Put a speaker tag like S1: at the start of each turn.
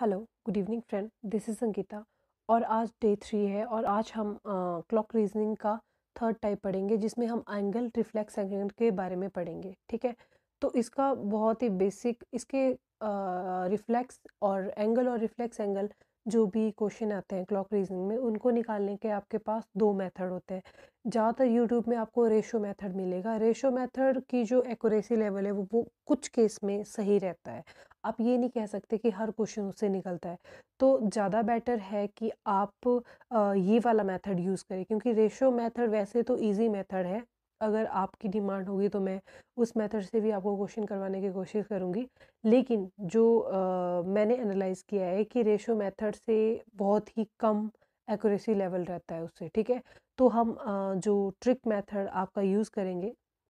S1: hello good evening friend this is Sangeeta और आज day three है और आज हम क्लॉक रीजनिंग का थर्ड टाइप पढ़ेंगे जिसमें हम एंगल रिफ्लेक्स एंगल के बारे में पढ़ेंगे ठीक है तो इसका बहुत ही बेसिक इसके रिफ्लेक्स uh, और एंगल और रिफ्लेक्स एंगल जो भी क्वेश्चन आते हैं क्लॉक रीजनिंग में उनको निकालने के आपके पास दो मेथड होते हैं ज़्यादातर यूट्यूब में आपको रेशो मेथड मिलेगा रेशो मेथड की जो एक्यूरेसी लेवल है वो वो कुछ केस में सही रहता है आप ये नहीं कह सकते कि हर क्वेश्चन उससे निकलता है तो ज़्यादा बेटर है कि आप ये वाला मेथड यूज़ करें क्योंकि रेशो मेथड वैसे तो इजी मेथड है अगर आपकी डिमांड होगी तो मैं उस मेथड से भी आपको क्वेश्चन करवाने की कोशिश करूँगी लेकिन जो आ, मैंने एनालाइज किया है कि रेशो मेथड से बहुत ही कम एक्यूरेसी लेवल रहता है उससे ठीक है तो हम आ, जो ट्रिक मेथड आपका यूज़ करेंगे